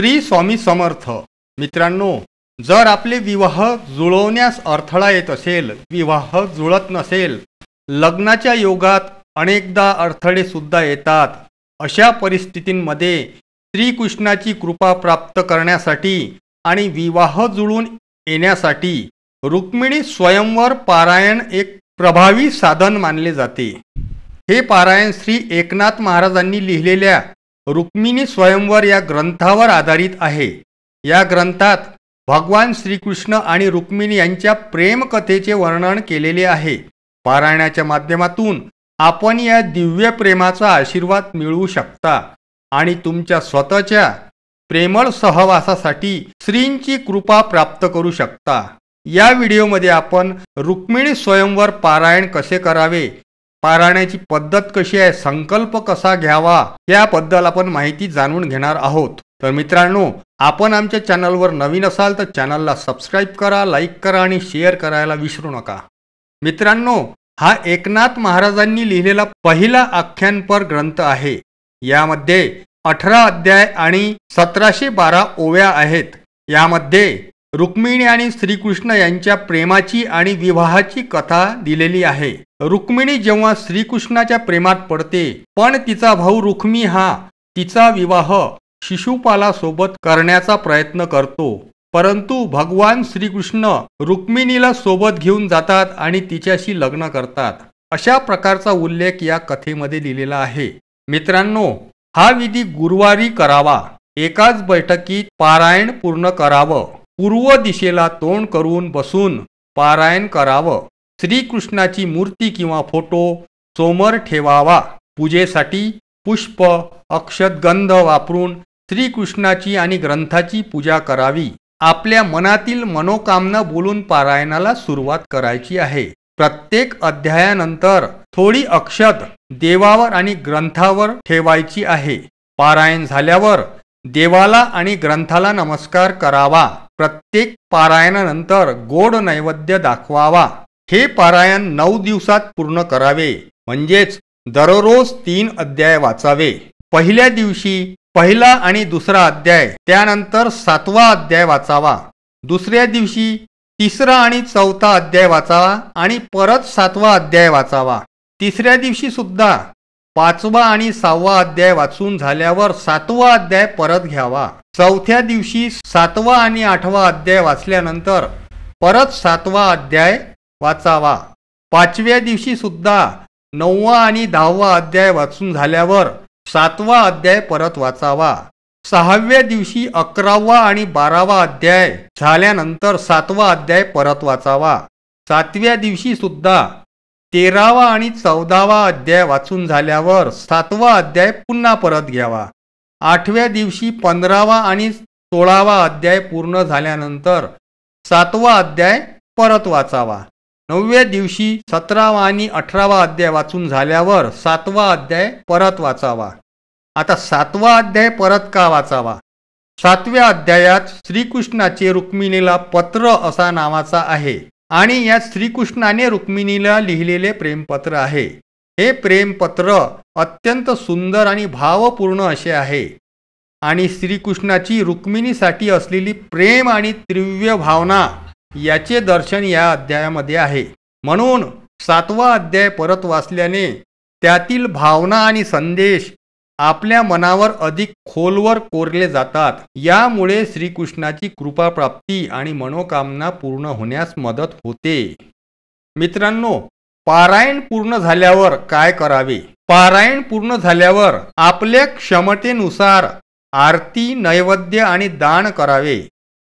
श्री स्वामी समर्थ मित्रांनो जर आपले विवाह जुळवण्यास अडथळा येत असेल विवाह जुळत नसेल लग्नाच्या योगात अनेकदा अडथळे सुद्धा येतात अशा परिस्थितींमध्ये श्रीकृष्णाची कृपा प्राप्त करण्यासाठी आणि विवाह जुळून येण्यासाठी रुक्मिणी स्वयंवर पारायण एक प्रभावी साधन मानले जाते हे पारायण श्री एकनाथ महाराजांनी लिहिलेल्या रुक्मिणी स्वयंवर या ग्रंथावर आधारित आहे या ग्रंथात भगवान श्रीकृष्ण आणि रुक्मिणी यांच्या प्रेमकथेचे वर्णन केलेले आहे पारायणाच्या माध्यमातून आपण या दिव्य प्रेमाचा आशीर्वाद मिळवू शकता आणि तुमच्या स्वतःच्या प्रेमळ सहवासासाठी श्रींची कृपा प्राप्त करू शकता या व्हिडिओमध्ये आपण रुक्मिणी स्वयंवर पारायण कसे करावे पाराण्याची पद्धत कशी आहे संकल्प कसा घ्यावा याबद्दल आपण माहिती जाणून घेणार आहोत तर मित्रांनो आपण आमच्या चॅनलवर नवीन असाल तर चॅनलला सबस्क्राईब करा लाईक करा आणि शेअर करायला विसरू नका मित्रांनो हा एकनाथ महाराजांनी लिहिलेला पहिला आख्यानपर ग्रंथ आहे यामध्ये अठरा अध्याय आणि सतराशे बारा ओव्या आहेत यामध्ये रुक्मिणी आणि श्रीकृष्ण यांच्या प्रेमाची आणि विवाहाची कथा दिलेली आहे रुक्मिणी जेव्हा श्रीकृष्णाच्या प्रेमात पडते पण तिचा भाऊ रुक्मी हा तिचा विवाह शिशुपालासोबत करण्याचा प्रयत्न करतो परंतु भगवान श्रीकृष्ण रुक्मिणीला सोबत घेऊन जातात आणि तिच्याशी लग्न करतात अशा प्रकारचा उल्लेख या कथेमध्ये दिलेला आहे मित्रांनो हा विधी गुरुवारी करावा एकाच बैठकीत पारायण पूर्ण करावं पूर्व दिशेला तोंड करून बसून पारायण करावं श्रीकृष्णाची मूर्ती किंवा फोटो समोर ठेवावा पूजेसाठी पुष्प अक्षतगंध वापरून श्रीकृष्णाची आणि ग्रंथाची पूजा करावी आपल्या मनातील मनोकामना बोलून पारायणाला सुरुवात करायची आहे प्रत्येक अध्यायानंतर थोडी अक्षत देवावर आणि ग्रंथावर ठेवायची आहे पारायण झाल्यावर देवाला आणि ग्रंथाला नमस्कार करावा प्रत्येक पारायणानंतर गोड नैवेद्य दाखवावा हे पारायण नऊ दिवसात पूर्ण करावे म्हणजेच दररोज तीन अध्याय वाचावे पहिल्या दिवशी पहिला आणि दुसरा अध्याय त्यानंतर सातवा अध्याय वाचावा दुसऱ्या दिवशी तिसरा आणि चौथा अध्याय वाचावा आणि परत सातवा अध्याय वाचावा तिसऱ्या दिवशी सुद्धा पाचवा आणि सहावा अध्याय वाचून झाल्यावर सातवा अध्याय परत घ्यावा चौथ्या दिवशी सातवा आणि आठवा अध्याय वाचल्यानंतर परत सातवा अध्याय वाचावा पाचव्या दिवशी सुद्धा नववा आणि दहावा अध्याय वाचून झाल्यावर सातवा अध्याय परत वाचावा सहाव्या दिवशी अकरावा आणि बारावा अध्याय झाल्यानंतर सातवा अध्याय परत वाचावा सातव्या दिवशी सुद्धा तेरावा आणि चौदावा अध्याय वाचून झाल्यावर सातवा अध्याय पुन्हा परत घ्यावा आठव्या दिवशी पंधरावा आणि सोळावा अध्याय पूर्ण झाल्यानंतर सातवा अध्याय परत वाचावा नवव्या दिवशी सतरावा आणि अठरावा अध्याय वाचून झाल्यावर सातवा अध्याय परत वाचावा आता सातवा अध्याय परत का वाचावा सातव्या अध्यायात श्रीकृष्णाचे रुक्मिणीला पत्र असा नावाचा आहे आणि यात श्रीकृष्णाने रुक्मिणीला लिहिलेले प्रेमपत्र आहे हे प्रेमपत्र अत्यंत सुंदर आणि भावपूर्ण असे आहे आणि श्रीकृष्णाची रुक्मिणीसाठी असलेली प्रेम आणि त्रिव्य भावना याचे दर्शन या अध्यायामध्ये आहे म्हणून सातवा अध्याय परत वाचल्याने त्यातील भावना आणि संदेश आपल्या मनावर अधिक खोलवर कोरले जातात यामुळे श्रीकृष्णाची कृपा प्राप्ती आणि मनोकामना पूर्ण होण्यास मदत होते मित्रांनो पारायण पूर्ण झाल्यावर काय करावे पारायण पूर्ण झाल्यावर आपल्या क्षमतेनुसार आरती नैवेद्य आणि दान करावे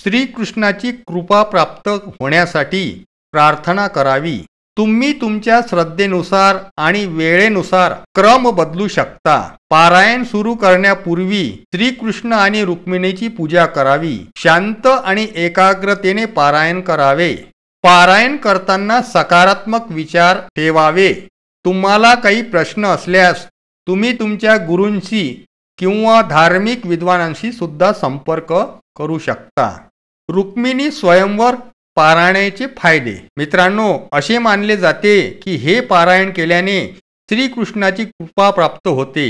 श्रीकृष्णाची कृपा प्राप्त होण्यासाठी प्रार्थना करावी तुम्ही तुमच्या श्रद्धेनुसार आणि वेळेनुसार क्रम बदलू शकता पारायण सुरू करण्यापूर्वी श्रीकृष्ण आणि रुक्मिणीची पूजा करावी शांत आणि एकाग्रतेने पारायण करावे पारायण करताना सकारात्मक विचार ठेवावे तुम्हाला काही प्रश्न असल्यास तुम्ही तुमच्या गुरूंशी किंवा धार्मिक विद्वानांशी सुद्धा संपर्क करू शकता रुक्मिणी स्वयंवर पारायणाचे फायदे मित्रांनो असे मानले जाते की हे पारायण केल्याने श्रीकृष्णाची कृपा प्राप्त होते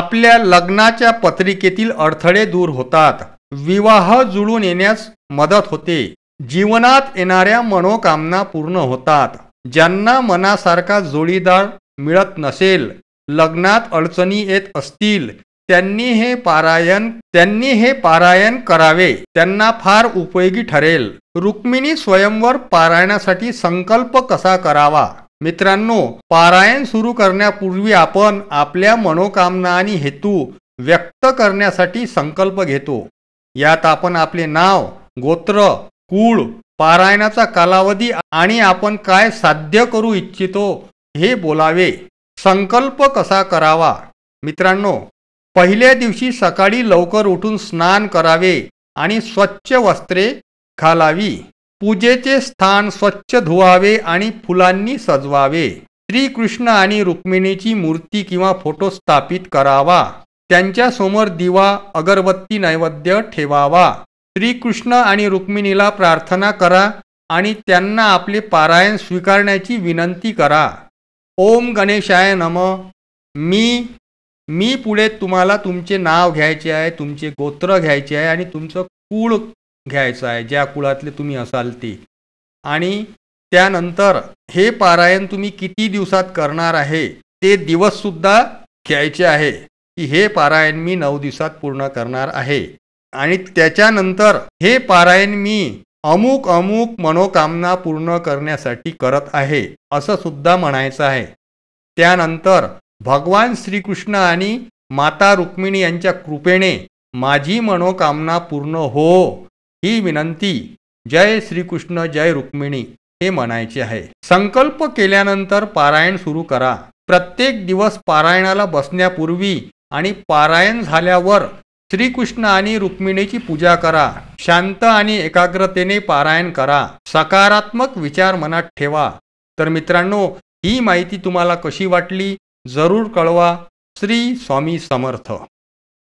आपल्या लग्नाच्या पत्रिकेतील अडथळे दूर होतात विवाह जुळून येण्यास मदत होते जीवनात येणाऱ्या मनोकामना पूर्ण होतात ज्यांना मनासारखा जोडीदार मिळत नसेल लग्नात अडचणी येत असतील त्यांनी हे पारायण त्यांनी हे पारायण करावे त्यांना फार उपयोगी ठरेल रुक्मिणी स्वयंवर पारायणासाठी संकल्प कसा करावा मित्रांनो पारायण सुरू करण्यापूर्वी आपण आपल्या मनोकामना आणि हेतू व्यक्त करण्यासाठी संकल्प घेतो यात आपण आपले नाव गोत्र कुळ पारायणाचा कालावधी आणि आपण काय साध्य करू इच्छितो हे बोलावे संकल्प कसा करावा मित्रांनो पहिल्या दिवशी सकाळी लवकर उठून स्नान करावे आणि स्वच्छ वस्त्रे घालावी पूजेचे स्थान स्वच्छ धुवावे आणि फुलांनी सजवावे श्रीकृष्ण आणि रुक्मिणीची मूर्ती किंवा फोटो स्थापित करावा त्यांच्यासमोर दिवा अगरबत्ती नैवेद्य ठेवावा श्रीकृष्ण आणि रुक्मिणीला प्रार्थना करा आणि त्यांना आपले पारायण स्वीकारण्याची विनंती करा ओम गणेशाय नम मी मी पुढे तुम्हाला तुमचे नाव घ्यायचे आहे तुमचे गोत्र घ्यायचे आहे आणि तुमचं कुळ घ्यायचं आहे ज्या कुळातले तुम्ही असाल ते आणि त्यानंतर हे पारायण तुम्ही किती दिवसात करणार आहे ते दिवससुद्धा घ्यायचे आहे की हे पारायण मी नऊ दिवसात पूर्ण करणार आहे आणि त्याच्यानंतर हे पारायण मी अमुक अमुक मनोकामना पूर्ण करण्यासाठी करत आहे असं सुद्धा म्हणायचं आहे त्यानंतर भगवान श्रीकृष्ण आणि माता रुक्मिणी यांच्या कृपेने माझी मनोकामना पूर्ण हो ही विनंती जय श्रीकृष्ण जय रुक्मिणी हे म्हणायचे आहे संकल्प केल्यानंतर पारायण सुरू करा प्रत्येक दिवस पारायणाला बसण्यापूर्वी आणि पारायण झाल्यावर श्रीकृष्ण आणि रुक्मिणीची पूजा करा शांत आणि एकाग्रतेने पारायण करा सकारात्मक विचार मनात ठेवा तर मित्रांनो ही माहिती तुम्हाला कशी वाटली जरूर कळवा श्री स्वामी समर्थ